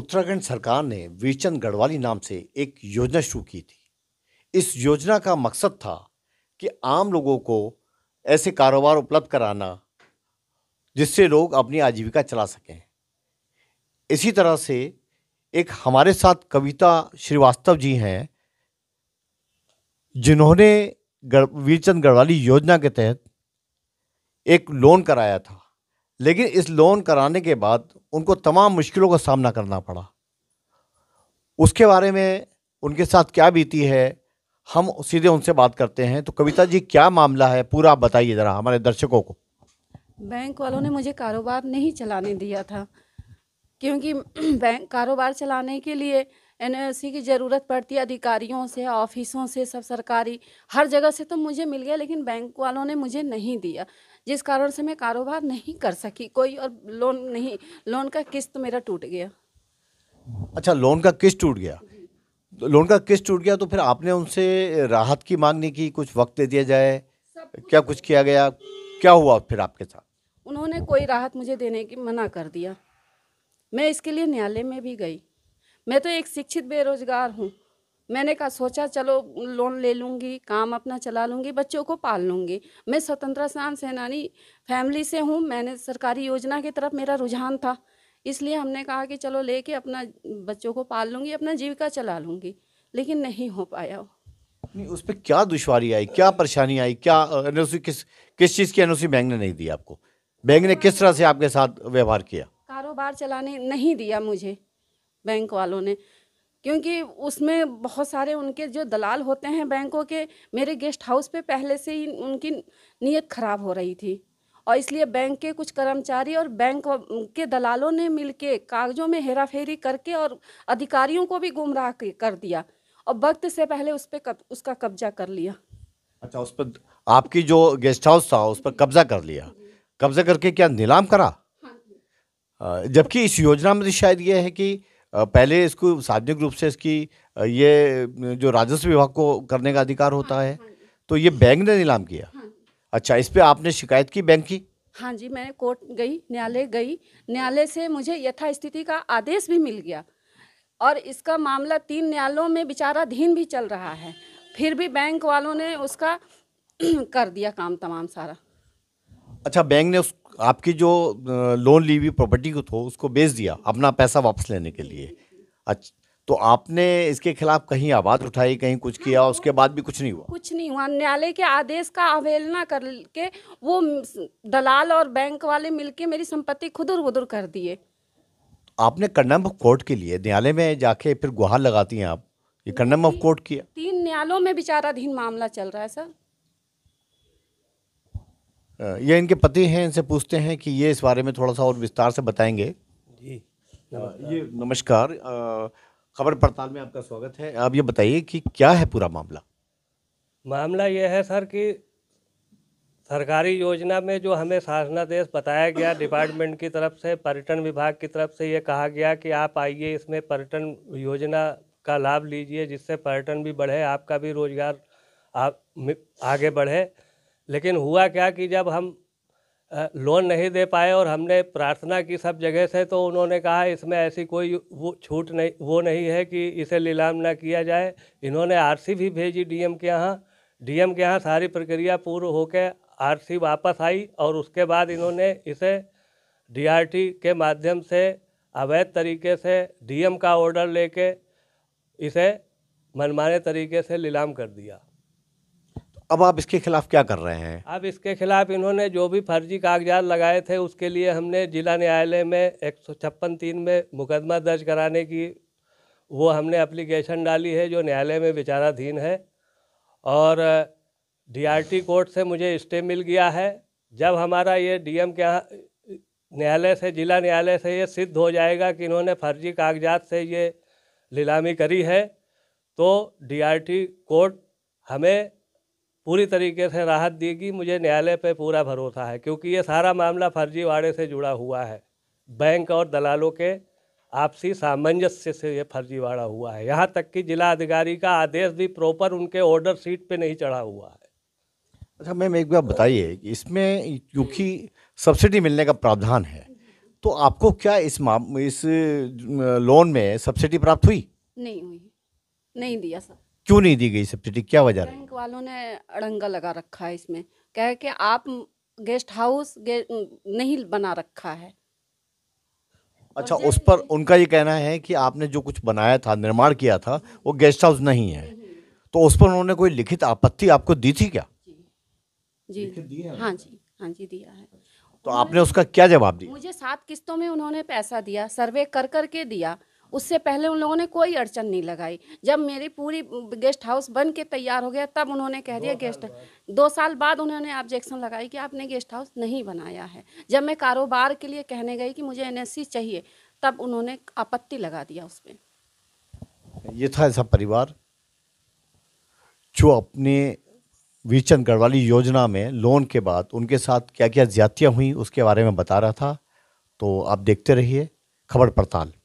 उत्तराखंड सरकार ने वीरचंद गढ़वाली नाम से एक योजना शुरू की थी इस योजना का मकसद था कि आम लोगों को ऐसे कारोबार उपलब्ध कराना जिससे लोग अपनी आजीविका चला सकें इसी तरह से एक हमारे साथ कविता श्रीवास्तव जी हैं जिन्होंने वीरचंद गढ़वाली योजना के तहत एक लोन कराया था लेकिन इस लोन कराने के बाद उनको तमाम मुश्किलों का सामना करना पड़ा उसके बारे में उनके साथ क्या बीती है हम सीधे उनसे बात करते हैं तो कविता जी क्या मामला है पूरा बताइए ज़रा हमारे दर्शकों को बैंक वालों ने मुझे कारोबार नहीं चलाने दिया था क्योंकि बैंक कारोबार चलाने के लिए एन की ज़रूरत पड़ती है अधिकारियों से ऑफिसों से सब सरकारी हर जगह से तो मुझे मिल गया लेकिन बैंक वालों ने मुझे नहीं दिया जिस कारण से मैं कारोबार नहीं कर सकी कोई और लोन नहीं लोन का किस्त मेरा टूट गया अच्छा लोन का किस्त टूट गया तो लोन का किस्त टूट गया तो फिर आपने उनसे राहत की मांग नहीं की कुछ वक्त दे दिया जाए क्या कुछ किया गया क्या हुआ फिर आपके साथ उन्होंने कोई राहत मुझे देने की मना कर दिया मैं इसके लिए न्यायालय में भी गई मैं तो एक शिक्षित बेरोजगार हूँ मैंने कहा सोचा चलो लोन ले लूँगी काम अपना चला लूँगी बच्चों को पाल लूँगी मैं स्वतंत्रता संग्राम सेनानी फैमिली से हूँ मैंने सरकारी योजना की तरफ मेरा रुझान था इसलिए हमने कहा कि चलो लेके अपना बच्चों को पाल लूँगी अपना जीविका चला लूँगी लेकिन नहीं हो पाया नहीं उस पर क्या दुशारी आई क्या परेशानी आई क्या एन किस किस चीज़ की एन बैंक ने नहीं दी आपको बैंक ने किस तरह से आपके साथ व्यवहार किया कारोबार चलाने नहीं दिया मुझे बैंक वालों ने क्योंकि उसमें बहुत सारे उनके जो दलाल होते हैं बैंकों के मेरे गेस्ट हाउस पे पहले से ही उनकी नीयत ख़राब हो रही थी और इसलिए बैंक के कुछ कर्मचारी और बैंक के दलालों ने मिलके कागजों में हेरा फेरी करके और अधिकारियों को भी गुमराह कर दिया और वक्त से पहले उस पर कब, उसका कब्जा कर लिया अच्छा उस पर आपकी जो गेस्ट हाउस था उस पर कब्जा कर लिया कब्जा करके क्या नीलाम करा हाँ जबकि इस योजना में शायद ये है कि पहले इसको सार्वजनिक रूप से इसकी ये जो राजस्व विभाग को करने का अधिकार होता हाँ, है हाँ तो ये बैंक ने नीलाम किया हाँ अच्छा इस पर आपने शिकायत की बैंक की हाँ जी मैं कोर्ट गई न्यायालय गई न्यायालय से मुझे यथास्थिति का आदेश भी मिल गया और इसका मामला तीन न्यायालयों में विचाराधीन भी चल रहा है फिर भी बैंक वालों ने उसका कर दिया काम तमाम सारा अच्छा बैंक ने उस आपकी जो लोन ली हुई प्रॉपर्टी को तो उसको बेच दिया अपना पैसा वापस लेने के लिए अच्छा तो आपने इसके खिलाफ कहीं आवाज उठाई कहीं कुछ किया हाँ। उसके बाद भी कुछ नहीं हुआ कुछ नहीं हुआ न्यायालय के आदेश का अवहेलना करके वो दलाल और बैंक वाले मिलके मेरी संपत्ति खुदर उदुर कर दिए आपने कर्नम कोर्ट के लिए न्यायालय में जाके फिर गुहार लगाती हैं आप ये कर्नम ऑफ कोर्ट किया तीन न्यायालयों में विचाराधीन मामला चल रहा है सर ये इनके पति हैं इनसे पूछते हैं कि ये इस बारे में थोड़ा सा और विस्तार से बताएंगे जी नमस्कार। ये नमस्कार खबर पड़ताल में आपका स्वागत है आप ये बताइए कि क्या है पूरा मामला मामला ये है सर कि सरकारी योजना में जो हमें शासनादेश बताया गया डिपार्टमेंट की तरफ से पर्यटन विभाग की तरफ से ये कहा गया कि आप आइए इसमें पर्यटन योजना का लाभ लीजिए जिससे पर्यटन भी बढ़े आपका भी रोजगार आप आगे बढ़े लेकिन हुआ क्या कि जब हम लोन नहीं दे पाए और हमने प्रार्थना की सब जगह से तो उन्होंने कहा इसमें ऐसी कोई वो छूट नहीं वो नहीं है कि इसे नीलाम ना किया जाए इन्होंने आरसी भी भेजी डीएम के यहाँ डीएम के यहाँ सारी प्रक्रिया पूर्व होकर आरसी वापस आई और उसके बाद इन्होंने इसे डीआरटी के माध्यम से अवैध तरीके से डीएम का ऑर्डर लेके इसे मनमाने तरीके से नीलाम कर दिया अब आप इसके खिलाफ क्या कर रहे हैं अब इसके खिलाफ इन्होंने जो भी फर्जी कागजात लगाए थे उसके लिए हमने जिला न्यायालय में एक सौ छप्पन तीन में मुकदमा दर्ज कराने की वो हमने एप्लीकेशन डाली है जो न्यायालय में विचाराधीन है और डीआरटी कोर्ट से मुझे स्टे मिल गया है जब हमारा ये डीएम के न्यायालय से जिला न्यायालय से ये सिद्ध हो जाएगा कि इन्होंने फर्जी कागजात से ये नीलामी करी है तो डीआरटी कोर्ट हमें पूरी तरीके से राहत देगी मुझे न्यायालय पे पूरा भरोसा है क्योंकि ये सारा मामला फर्जीवाड़े से जुड़ा हुआ है बैंक और दलालों के आपसी सामंजस्य से ये फर्जीवाड़ा हुआ है यहाँ तक कि जिला अधिकारी का आदेश भी प्रॉपर उनके ऑर्डर सीट पे नहीं चढ़ा हुआ है अच्छा मैम एक बात बताइए कि इसमें क्योंकि सब्सिडी मिलने का प्रावधान है तो आपको क्या इस माम इस लोन में सब्सिडी प्राप्त हुई नहीं हुई नहीं दिया सर क्यों नहीं दी गई सब्सिडी क्या वजह रही वालों ने अड़ंगा लगा रखा है इसमें कह के आप गेस्ट हाउस गे, नहीं बना रखा है अच्छा उस पर उनका ये कहना है कि आपने जो कुछ बनाया था निर्माण किया था वो गेस्ट हाउस नहीं है तो उस पर उन्होंने कोई लिखित आपत्ति आपको दी थी क्या जी हाँ जी हाँ जी दिया है तो आपने उसका क्या जवाब दिया मुझे सात किस्तों में उन्होंने पैसा दिया सर्वे कर कर के दिया उससे पहले उन लोगों ने कोई अड़चन नहीं लगाई जब मेरी पूरी गेस्ट हाउस बन के तैयार हो गया तब उन्होंने कह दिया गेस्ट दो साल बाद उन्होंने ऑब्जेक्शन लगाई कि आपने गेस्ट हाउस नहीं बनाया है जब मैं कारोबार के लिए कहने गई कि मुझे एन चाहिए तब उन्होंने आपत्ति लगा दिया उसमें ये था ऐसा परिवार जो अपने वीरचंद गढ़वाली योजना में लोन के बाद उनके साथ क्या क्या ज्यादतियाँ हुई उसके बारे में बता रहा था तो आप देखते रहिए खबर पड़ताल